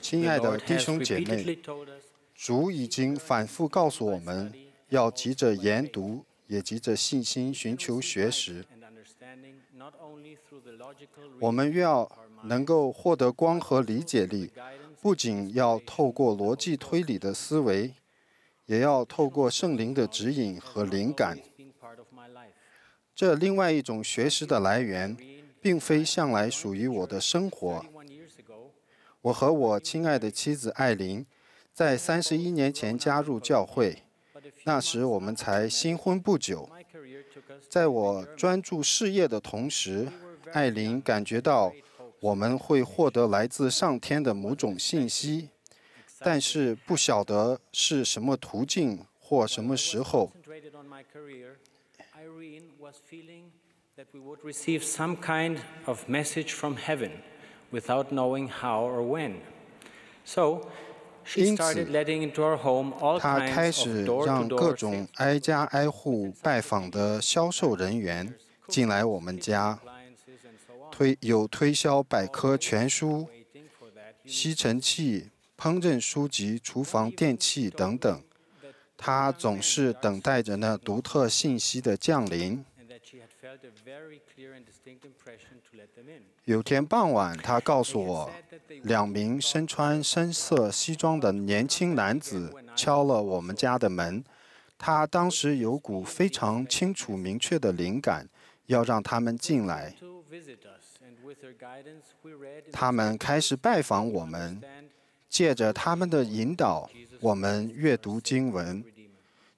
亲爱的弟兄姐妹，主已经反复告诉我们要急着研读，也急着信心寻求学识。我们要能够获得光和理解力，不仅要透过逻辑推理的思维，也要透过圣灵的指引和灵感。这另外一种学识的来源，并非向来属于我的生活。我和我亲爱的妻子艾琳，在三十一年前加入教会，那时我们才新婚不久。在我专注事业的同时，艾琳感觉到我们会获得来自上天的某种信息，但是不晓得是什么途径或什么时候。因此，他开始让各种挨家挨户拜访的销售人员进来我们家，推有推销百科全书、吸尘器、烹饪书籍、厨房电器等等。他总是等待着那独特信息的降临。有天傍晚，他告诉我，两名身穿深色西装的年轻男子敲了我们家的门。他当时有股非常清楚明确的灵感，要让他们进来。他们开始拜访我们，借着他们的引导，我们阅读经文。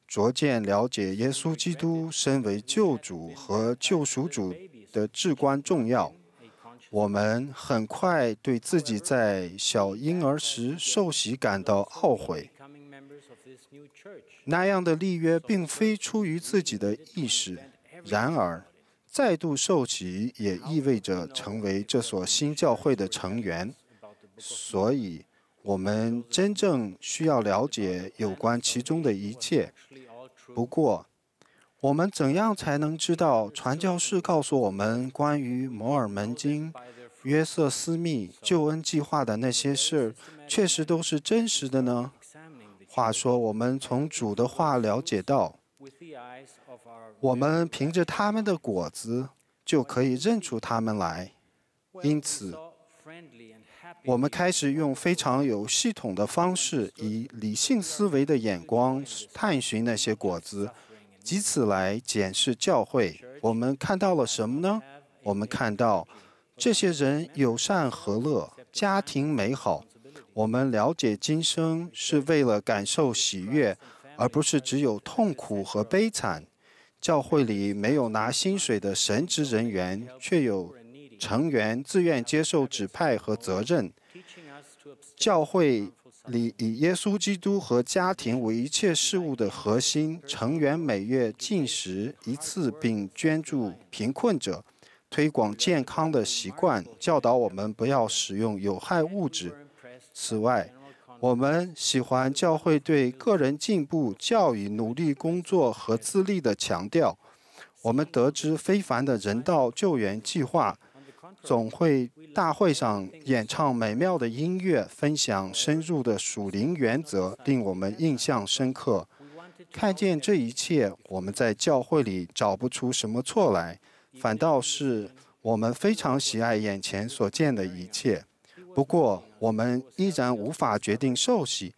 逐渐了解耶稣基督身为救主和救赎主的至关重要，我们很快对自己在小婴儿时受洗感到懊悔。那样的立约并非出于自己的意识。然而，再度受洗也意味着成为这所新教会的成员，所以我们真正需要了解有关其中的一切。不过，我们怎样才能知道传教士告诉我们关于摩尔门经、约瑟·斯密救恩计划的那些事儿确实都是真实的呢？话说，我们从主的话了解到，我们凭着他们的果子就可以认出他们来。因此，我们开始用非常有系统的方式，以理性思维的眼光探寻那些果子，以此来检视教会。我们看到了什么呢？我们看到这些人友善和乐，家庭美好。我们了解今生是为了感受喜悦，而不是只有痛苦和悲惨。教会里没有拿薪水的神职人员，却有。成员自愿接受指派和责任。教会里以耶稣基督和家庭为一切事物的核心。成员每月进食一次，并捐助贫困者。推广健康的习惯，教导我们不要使用有害物质。此外，我们喜欢教会对个人进步、教育、努力工作和自立的强调。我们得知非凡的人道救援计划。总会大会上演唱美妙的音乐，分享深入的属灵原则，令我们印象深刻。看见这一切，我们在教会里找不出什么错来，反倒是我们非常喜爱眼前所见的一切。不过，我们依然无法决定受洗，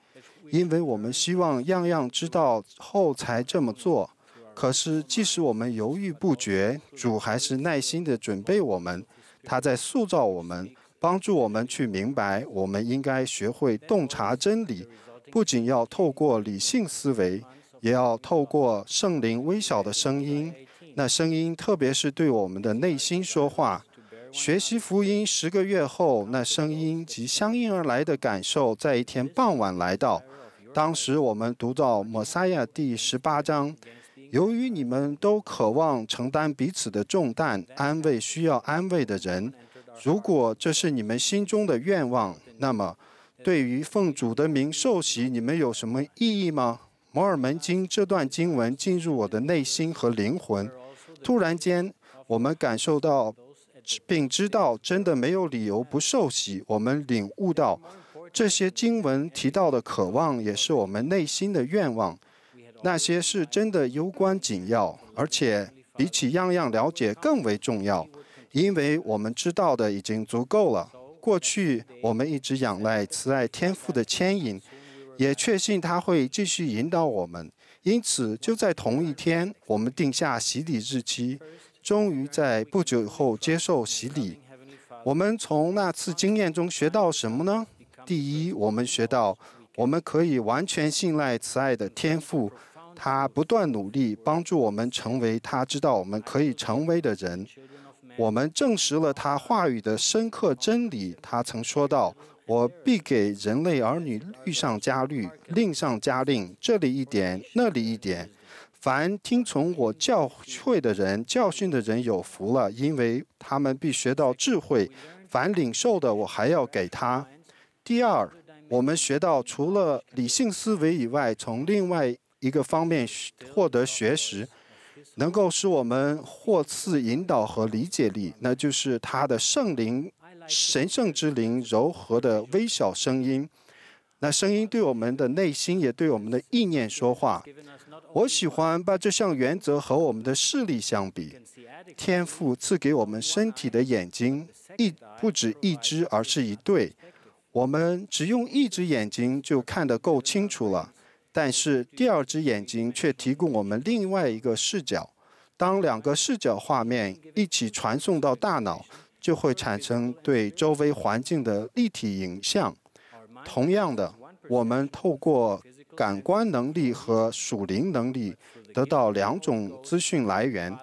因为我们希望样样知道后才这么做。可是，即使我们犹豫不决，主还是耐心地准备我们。他在塑造我们，帮助我们去明白，我们应该学会洞察真理，不仅要透过理性思维，也要透过圣灵微小的声音。那声音，特别是对我们的内心说话。学习福音十个月后，那声音及相应而来的感受，在一天傍晚来到。当时我们读到《摩西亚》第十八章。由于你们都渴望承担彼此的重担，安慰需要安慰的人，如果这是你们心中的愿望，那么对于奉主的名受洗，你们有什么异议吗？摩尔门经这段经文进入我的内心和灵魂，突然间我们感受到，并知道真的没有理由不受洗。我们领悟到，这些经文提到的渴望也是我们内心的愿望。那些是真的攸关紧要，而且比起样样了解更为重要，因为我们知道的已经足够了。过去我们一直仰赖慈爱天赋的牵引，也确信他会继续引导我们。因此，就在同一天，我们定下洗礼日期，终于在不久后接受洗礼。我们从那次经验中学到什么呢？第一，我们学到我们可以完全信赖慈爱的天赋。他不断努力帮助我们成为他知道我们可以成为的人。我们证实了他话语的深刻真理。他曾说到：“我必给人类儿女律上加律，令上加令，这里一点，那里一点。凡听从我教会的人、教训的人有福了，因为他们必学到智慧。凡领受的，我还要给他。”第二，我们学到除了理性思维以外，从另外。一个方面，获得学识，能够使我们获赐引导和理解力，那就是他的圣灵、神圣之灵柔和的微小声音。那声音对我们的内心，也对我们的意念说话。我喜欢把这项原则和我们的视力相比。天赋赐给我们身体的眼睛，一不止一只，而是一对。我们只用一只眼睛就看得够清楚了。但是第二只眼睛却提供我们另外一个视角。当两个视角画面一起传送到大脑，就会产生对周围环境的立体影像。同样的，我们透过感官能力和属灵能力得到两种资讯来源。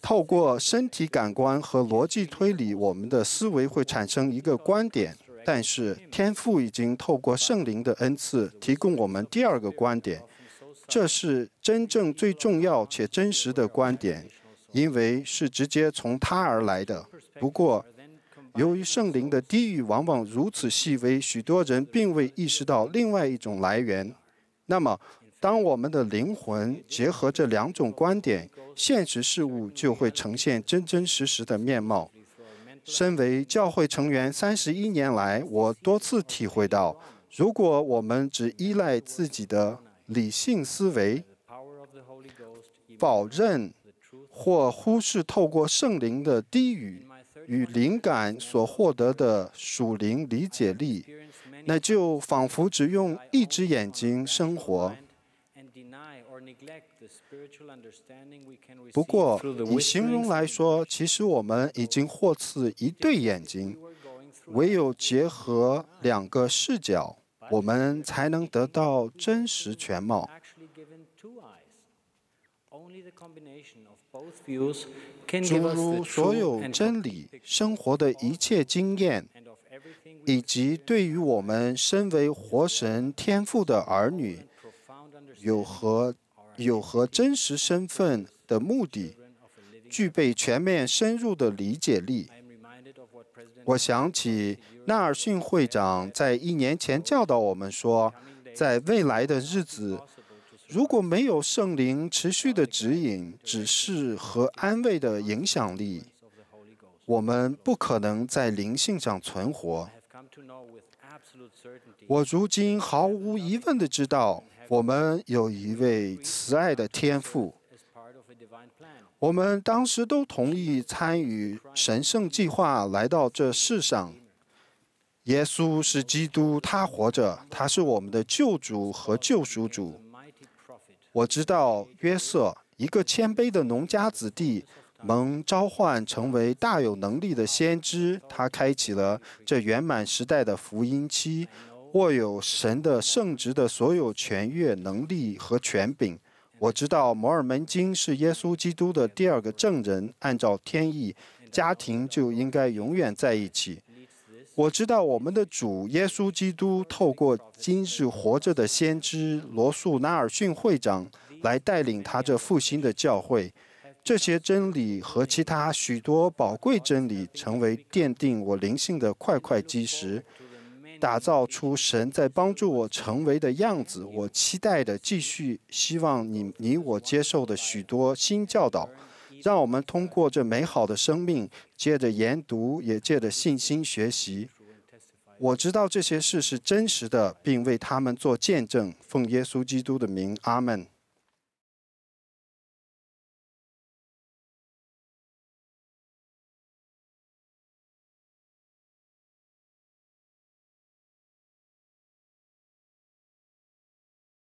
透过身体感官和逻辑推理，我们的思维会产生一个观点。但是天赋已经透过圣灵的恩赐提供我们第二个观点，这是真正最重要且真实的观点，因为是直接从他而来的。不过，由于圣灵的低语往往如此细微，许多人并未意识到另外一种来源。那么，当我们的灵魂结合这两种观点，现实事物就会呈现真真实实的面貌。身为教会成员三十一年来，我多次体会到，如果我们只依赖自己的理性思维，否认或忽视透过圣灵的低语与灵感所获得的属灵理解力，那就仿佛只用一只眼睛生活。不过，以形容来说，其实我们已经获赐一对眼睛，唯有结合两个视角，我们才能得到真实全貌。诸如所有真理、生活的一切经验，以及对于我们身为活神天赋的儿女，有何？有何真实身份的目的，具备全面深入的理解力。我想起纳尔逊会长在一年前教导我们说，在未来的日子，如果没有圣灵持续的指引、指示和安慰的影响力，我们不可能在灵性上存活。我如今毫无疑问地知道，我们有一位慈爱的天父。我们当时都同意参与神圣计划来到这世上。耶稣是基督，他活着，他是我们的救主和救赎主。我知道约瑟，一个谦卑的农家子弟。蒙召唤成为大有能力的先知，他开启了这圆满时代的福音期，握有神的圣职的所有权、越能力和权柄。我知道摩尔门经是耶稣基督的第二个证人。按照天意，家庭就应该永远在一起。我知道我们的主耶稣基督透过今日活着的先知罗素·纳尔逊会长来带领他这复兴的教会。这些真理和其他许多宝贵真理，成为奠定我灵性的块块基石，打造出神在帮助我成为的样子。我期待的继续，希望你、你我接受的许多新教导，让我们通过这美好的生命，借着研读也借着信心学习。我知道这些事是真实的，并为他们做见证。奉耶稣基督的名，阿门。